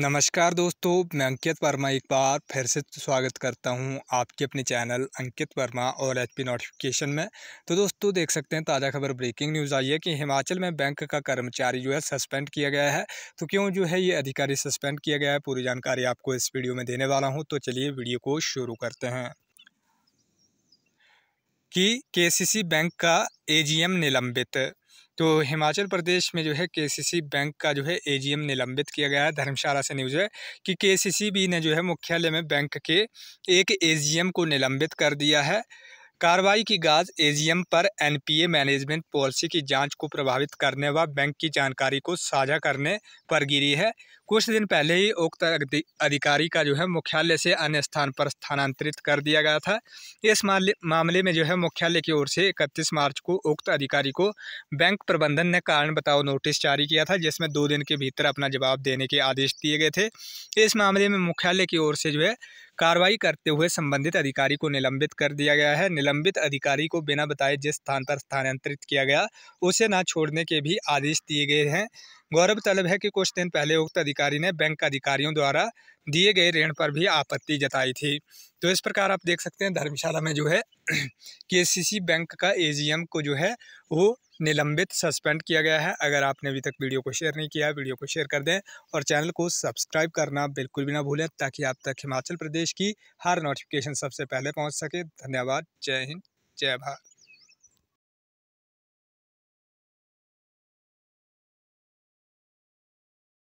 नमस्कार दोस्तों मैं अंकित वर्मा एक बार फिर से स्वागत करता हूं आपके अपने चैनल अंकित वर्मा और एचपी नोटिफिकेशन में तो दोस्तों देख सकते हैं ताज़ा खबर ब्रेकिंग न्यूज़ आई है कि हिमाचल में बैंक का कर्मचारी जो है सस्पेंड किया गया है तो क्यों जो है ये अधिकारी सस्पेंड किया गया है पूरी जानकारी आपको इस वीडियो में देने वाला हूँ तो चलिए वीडियो को शुरू करते हैं कि के बैंक का ए निलंबित तो हिमाचल प्रदेश में जो है केसीसी बैंक का जो है एजीएम निलंबित किया गया है धर्मशाला से न्यूज़ है कि केसीसीबी ने जो है मुख्यालय में बैंक के एक एजीएम को निलंबित कर दिया है कार्रवाई की गाज एजीएम पर एनपीए मैनेजमेंट पॉलिसी की जांच को प्रभावित करने व बैंक की जानकारी को साझा करने पर गिरी है कुछ दिन पहले ही उक्त अधिकारी का जो है मुख्यालय से अन्य स्थान पर स्थानांतरित कर दिया गया था इस मामले में जो है मुख्यालय की ओर से इकतीस मार्च को उक्त अधिकारी को बैंक प्रबंधन ने कारण बताओ नोटिस जारी किया था जिसमें दो दिन के भीतर अपना जवाब देने के आदेश दिए गए थे इस मामले में मुख्यालय की ओर से जो है कार्रवाई करते हुए संबंधित अधिकारी को निलंबित कर दिया गया है निलंबित अधिकारी को बिना बताए जिस स्थान पर स्थानांतरित किया गया उसे ना छोड़ने के भी आदेश दिए गए हैं गौरवतलब है कि कुछ दिन पहले उक्त अधिकारी ने बैंक अधिकारियों द्वारा दिए गए ऋण पर भी आपत्ति जताई थी तो इस प्रकार आप देख सकते हैं धर्मशाला में जो है के बैंक का ए को जो है वो निलंबित सस्पेंड किया गया है अगर आपने अभी तक वीडियो को शेयर नहीं किया है वीडियो को शेयर कर दें और चैनल को सब्सक्राइब करना बिल्कुल भी ना भूलें ताकि आप तक हिमाचल प्रदेश की हर नोटिफिकेशन सबसे पहले पहुंच सके धन्यवाद जय हिंद जय भारत